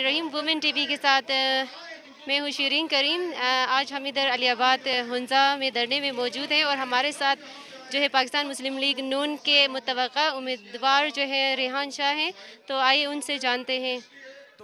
रहीम women TV के साथ मैं हूँ शरीन करीम आज हम इधर अलियाबाद हंजा में धरने में मौजूद हैं और हमारे साथ जो है पाकिस्तान मुस्लिम लीग नून के मुतव उम्मीदवार जो है रेहान शाह हैं तो आइए उनसे जानते हैं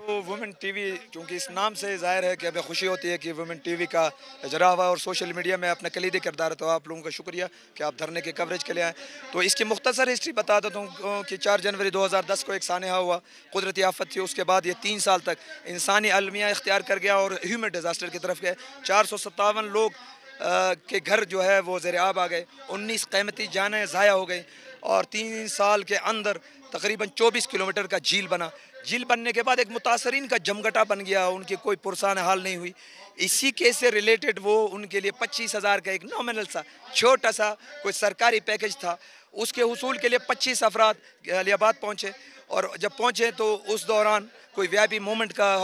तो वुमेन टीवी क्योंकि इस नाम से जाहिर है कि हमें खुशी होती है कि वुमेन टीवी का जरा हुआ और सोशल मीडिया में अपना कलीदी किरदार तो आप लोगों का शुक्रिया कि आप धरने के कवरेज के लिए आए तो इसकी मुख्तसर हिस्ट्री बता देता हूँ कि चार जनवरी दो हज़ार दस को एक सानहा हुआ कुदरती आफत थी उसके बाद ये तीन साल तक इंसानी अलमिया इख्तियार कर गया और ह्यूमन डिज़ास्टर की तरफ गए चार सौ लोग के घर जो है वो जेर आब आ गए उन्नीस कीमती जानें ज़ाया हो गई और तीन साल के अंदर तकरीबन 24 किलोमीटर का झील बना झील बनने के बाद एक मुतासरीन का जमघटा बन गया उनकी कोई पुरसान हाल नहीं हुई इसी केस से रिलेटेड वो उनके लिए पच्चीस हज़ार का एक नॉमिनल सा छोटा सा कोई सरकारी पैकेज था उसके हसूल के लिए पच्चीस अफराद अलियाबाद पहुँचे और जब पहुँचे तो उस दौरान कोई व्यापी मोमेंट का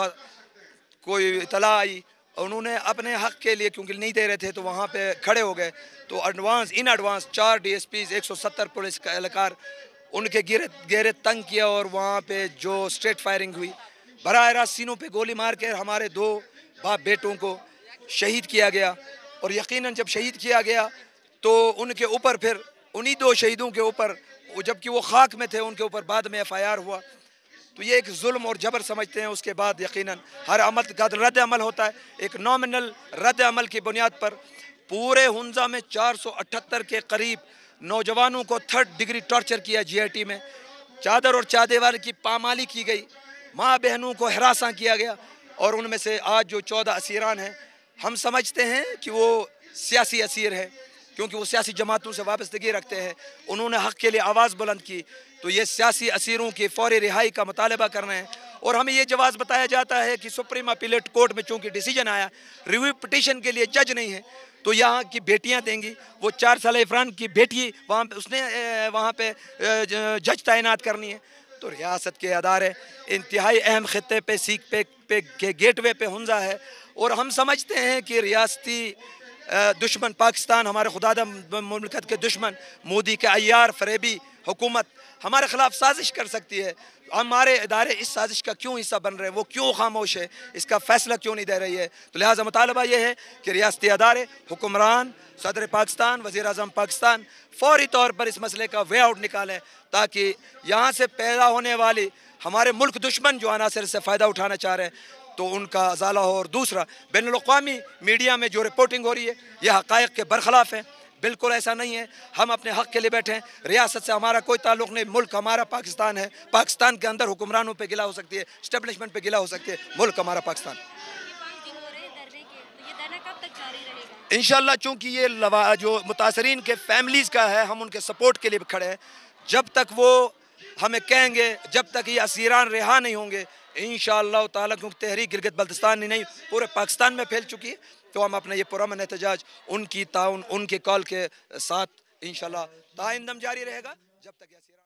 कोई इतला आई उन्होंने अपने हक के लिए क्योंकि नहीं दे रहे थे तो वहाँ पर खड़े हो गए तो एडवांस इन एडवांस चार डी सौ सत्तर पुलिस का एहलकार उनके गिरे गहरे तंग किया और वहाँ पे जो स्ट्रेट फायरिंग हुई बरा रास्त सीनों पर गोली मार कर हमारे दो बाप बेटों को शहीद किया गया और यकीनन जब शहीद किया गया तो उनके ऊपर फिर उन्हीं दो शहीदों के ऊपर जबकि वो खाक में थे उनके ऊपर बाद में एफ आई आर हुआ तो ये एक जुल्म और जबर समझते हैं उसके बाद यकीनन हर अमल का रद्द अमल होता है एक नॉमिनल रद्द अमल की बुनियाद पर पूरे हंजा में चार के करीब नौजवानों को थर्ड डिग्री टॉर्चर किया जीआईटी में चादर और चादेवार की पामाली की गई माँ बहनों को हरासा किया गया और उनमें से आज जो चौदह असीरान हैं हम समझते हैं कि वो सियासी असीर है क्योंकि वो सियासी जमातों से वाबस्तगी रखते हैं उन्होंने हक़ के लिए आवाज़ बुलंद की तो ये सियासी असीरों की फ़ौरी रिहाई का मुतालबा कर रहे हैं और हमें ये जवाब बताया जाता है कि सुप्रीम अपीलेट कोर्ट में चूंकि डिसीजन आया रिव्यू पिटिशन के लिए जज नहीं है तो यहाँ की बेटियाँ देंगी वो चार साल इफरान की बेटी वहाँ उसने वहाँ पे जज तैनात करनी है तो रियासत के अदारे इंतहाई अहम ख़त्े पे सीख पे, पे के वे पे हंजा है और हम समझते हैं कि रियासती दुश्मन पाकिस्तान हमारे खुदादा ममलकत के दुश्मन मोदी के अयार फरेबी हुकूमत हमारे ख़िलाफ़ साजिश कर सकती है हमारे इदारे इस साजिश का क्यों हिस्सा बन रहे हैं वो क्यों खामोश है इसका फ़ैसला क्यों नहीं दे रही है तो लिहाजा मुतालबा यह है कि रियाती अदारे हुक्मरान सदर पाकिस्तान वज़ी अजम पाकिस्तान फौरी तौर पर इस मसले का वे आउट निकालें ताकि यहाँ से पैदा होने वाली हमारे मुल्क दुश्मन जो अनासर से फ़ायदा उठाना चाह रहे हैं तो उनका अजाला हो और दूसरा बैन अवी मीडिया में जो रिपोर्टिंग हो रही है यह हक़ के बरखलाफ़ है बिल्कुल ऐसा नहीं है हम अपने हक़ के लिए बैठे हैं रियासत से हमारा कोई ताल्लुक नहीं मुल्क हमारा पाकिस्तान है पाकिस्तान के अंदर हुक्मरानों पर गिला हो सकती है स्टेबलिशमेंट पर गिला हो सकती है मुल्क हमारा पाकिस्तान इन चूँकि ये लवा जो मुतासरीन के फैमिलीज़ का है हम उनके सपोर्ट के लिए खड़े हैं जब तक वो हमें कहेंगे जब तक ये असीरान रिहा नहीं होंगे इन ताला क्योंकि तहरीक गिरगत बल्तिस्तान ही नहीं पूरे पाकिस्तान में फैल चुकी है तो हम अपना ये पुरान एहतजाज उनकी ताउन उनके कॉल के साथ इन ताइंदम जारी रहेगा जब तक